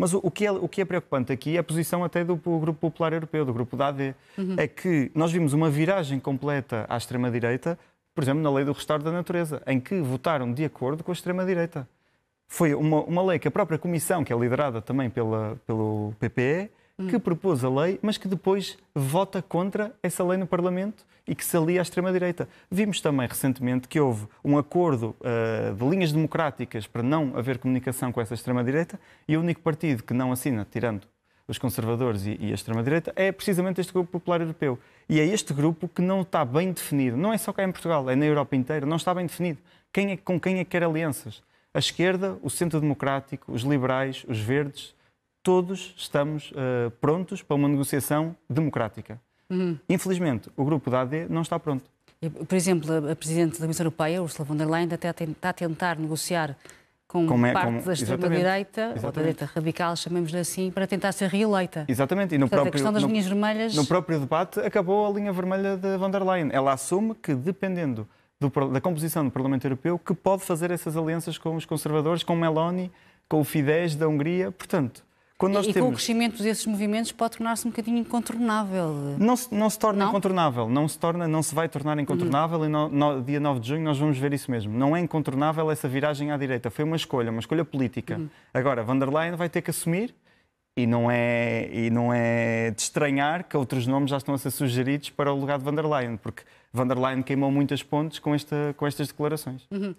Mas o, o, que é, o que é preocupante aqui é a posição até do, do Grupo Popular Europeu, do Grupo da AD. Uhum. É que nós vimos uma viragem completa à extrema-direita, por exemplo, na lei do restauro da natureza, em que votaram de acordo com a extrema-direita. Foi uma, uma lei que a própria Comissão, que é liderada também pela, pelo PPE, que propôs a lei, mas que depois vota contra essa lei no Parlamento e que se alia à extrema-direita. Vimos também recentemente que houve um acordo uh, de linhas democráticas para não haver comunicação com essa extrema-direita e o único partido que não assina, tirando os conservadores e, e a extrema-direita, é precisamente este grupo popular europeu. E é este grupo que não está bem definido. Não é só cá em Portugal, é na Europa inteira, não está bem definido. Quem é, com quem é que quer alianças? A esquerda, o centro democrático, os liberais, os verdes, todos estamos uh, prontos para uma negociação democrática. Uhum. Infelizmente, o grupo da AD não está pronto. Por exemplo, a Presidente da Comissão Europeia, Ursula von der Leyen, até está a tentar negociar com como é, parte como, da extrema-direita, ou da direita radical, chamemos-lhe assim, para tentar ser reeleita. Exatamente. E no Portanto, próprio, a questão das no, linhas vermelhas... No próprio debate acabou a linha vermelha da von der Leyen. Ela assume que, dependendo do, da composição do Parlamento Europeu, que pode fazer essas alianças com os conservadores, com Meloni, com o Fidesz da Hungria. Portanto, quando nós e temos... com o crescimento desses movimentos pode tornar-se um bocadinho incontornável. Não se, não se torna não? incontornável, não se torna, não se vai tornar incontornável e no, no, dia 9 de junho nós vamos ver isso mesmo. Não é incontornável essa viragem à direita, foi uma escolha, uma escolha política. Uhum. Agora, van der Leyen vai ter que assumir e não, é, e não é de estranhar que outros nomes já estão a ser sugeridos para o lugar de van der Leyen, porque van der Leyen queimou muitas pontes com, esta, com estas declarações. Uhum.